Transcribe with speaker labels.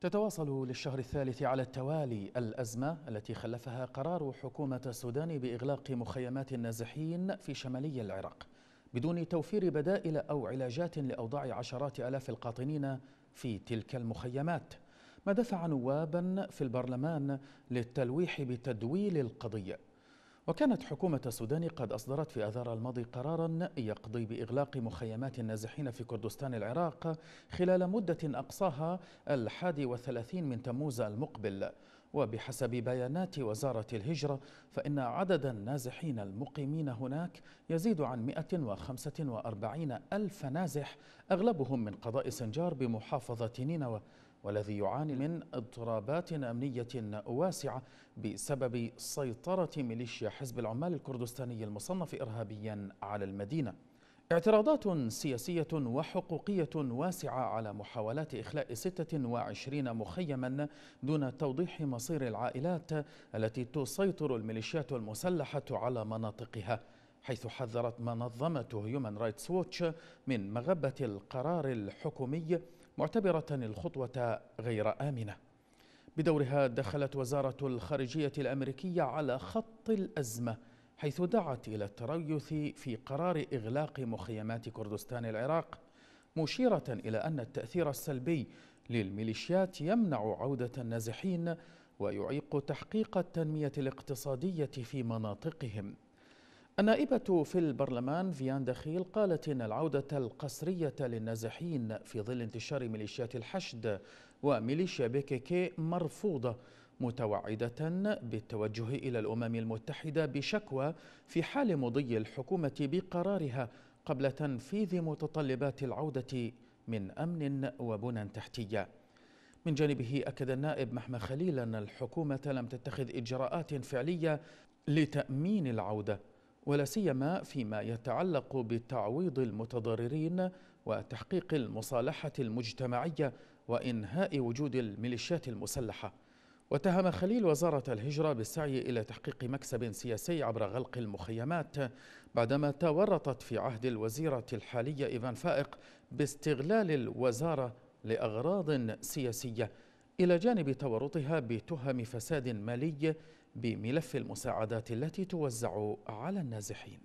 Speaker 1: تتواصل للشهر الثالث على التوالي الأزمة التي خلفها قرار حكومة السودان بإغلاق مخيمات النازحين في شمالي العراق بدون توفير بدائل أو علاجات لأوضاع عشرات ألاف القاطنين في تلك المخيمات ما دفع نوابا في البرلمان للتلويح بتدويل القضية وكانت حكومة السودان قد أصدرت في أذار الماضي قرارا يقضي بإغلاق مخيمات النازحين في كردستان العراق خلال مدة أقصاها الحادي والثلاثين من تموز المقبل وبحسب بيانات وزارة الهجرة فإن عدد النازحين المقيمين هناك يزيد عن 145 ألف نازح أغلبهم من قضاء سنجار بمحافظة نينوى والذي يعاني من اضطرابات أمنية واسعة بسبب سيطرة ميليشيا حزب العمال الكردستاني المصنف إرهابيا على المدينة اعتراضات سياسية وحقوقية واسعة على محاولات إخلاء 26 مخيما دون توضيح مصير العائلات التي تسيطر الميليشيات المسلحة على مناطقها حيث حذرت منظمة هيومن رايتس ووتش من مغبة القرار الحكومي معتبرة الخطوة غير آمنة بدورها دخلت وزارة الخارجية الأمريكية على خط الأزمة حيث دعت إلى التريث في قرار إغلاق مخيمات كردستان العراق مشيرة إلى أن التأثير السلبي للميليشيات يمنع عودة النازحين ويعيق تحقيق التنمية الاقتصادية في مناطقهم النائبة في البرلمان فيان دخيل قالت إن العودة القسرية للنازحين في ظل انتشار ميليشيات الحشد وميليشيا بيكيكي مرفوضة متوعدة بالتوجه إلى الأمم المتحدة بشكوى في حال مضي الحكومة بقرارها قبل تنفيذ متطلبات العودة من أمن وبنى تحتية من جانبه أكد النائب محمى خليل أن الحكومة لم تتخذ إجراءات فعلية لتأمين العودة ولا سيما فيما يتعلق بتعويض المتضررين وتحقيق المصالحة المجتمعية وإنهاء وجود الميليشيات المسلحة واتهم خليل وزارة الهجرة بالسعي إلى تحقيق مكسب سياسي عبر غلق المخيمات بعدما تورطت في عهد الوزيرة الحالية إيفان فائق باستغلال الوزارة لأغراض سياسية إلى جانب تورطها بتهم فساد مالي بملف المساعدات التي توزع على النازحين